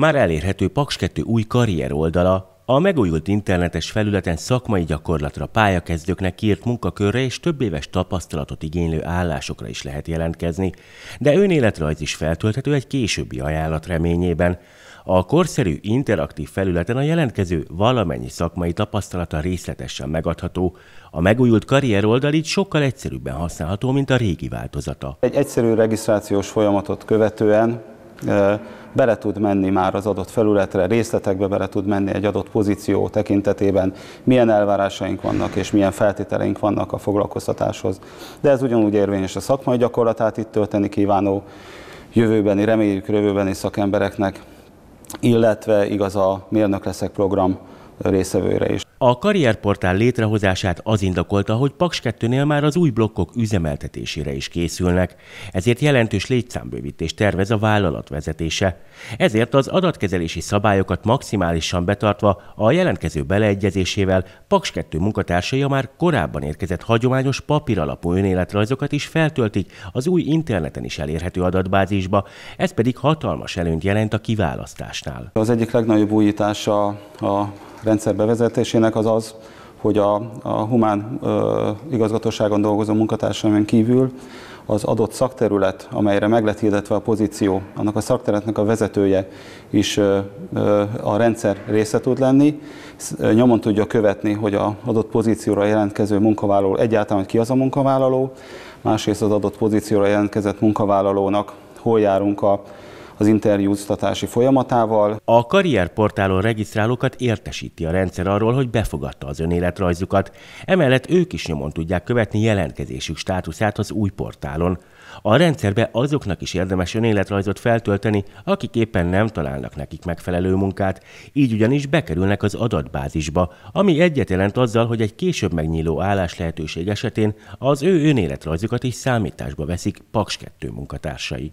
Már elérhető Paks 2 új karrier oldala, a megújult internetes felületen szakmai gyakorlatra pályakezdőknek írt munkakörre és több éves tapasztalatot igénylő állásokra is lehet jelentkezni, de önéletrajz is feltölthető egy későbbi ajánlat reményében. A korszerű interaktív felületen a jelentkező valamennyi szakmai tapasztalata részletesen megadható. A megújult karrier oldal így sokkal egyszerűbben használható, mint a régi változata. Egy egyszerű regisztrációs folyamatot követően bele tud menni már az adott felületre, részletekbe bele tud menni egy adott pozíció tekintetében, milyen elvárásaink vannak és milyen feltételeink vannak a foglalkoztatáshoz. De ez ugyanúgy érvényes a szakmai gyakorlatát itt tölteni kívánó jövőbeni, reméljük jövőbeni szakembereknek, illetve igaz a Mérnök leszek program részevőre is. A karrierportál létrehozását az indokolta, hogy Paks 2-nél már az új blokkok üzemeltetésére is készülnek, ezért jelentős létszámbővítést tervez a vállalat vezetése. Ezért az adatkezelési szabályokat maximálisan betartva a jelentkező beleegyezésével Paks 2 munkatársai már korábban érkezett hagyományos papíralapú önéletrajzokat is feltöltik az új interneten is elérhető adatbázisba, ez pedig hatalmas előnyt jelent a kiválasztásnál. Az egyik legnagyobb újítása a rendszer bevezetésének az az, hogy a, a humán ö, igazgatóságon dolgozó munkatársaimon kívül az adott szakterület, amelyre meg lett hirdetve a pozíció, annak a szakterületnek a vezetője is ö, ö, a rendszer része tud lenni, nyomon tudja követni, hogy a adott pozícióra jelentkező munkavállaló egyáltalán, hogy ki az a munkavállaló, másrészt az adott pozícióra jelentkezett munkavállalónak hol járunk a az interjúztatási folyamatával. A karrierportálon regisztrálókat értesíti a rendszer arról, hogy befogadta az önéletrajzukat. Emellett ők is nyomon tudják követni jelentkezésük státuszát az új portálon. A rendszerbe azoknak is érdemes önéletrajzot feltölteni, akik éppen nem találnak nekik megfelelő munkát, így ugyanis bekerülnek az adatbázisba, ami egyet jelent azzal, hogy egy később megnyíló állás lehetőség esetén az ő önéletrajzukat is számításba veszik Paks 2 munkatársai.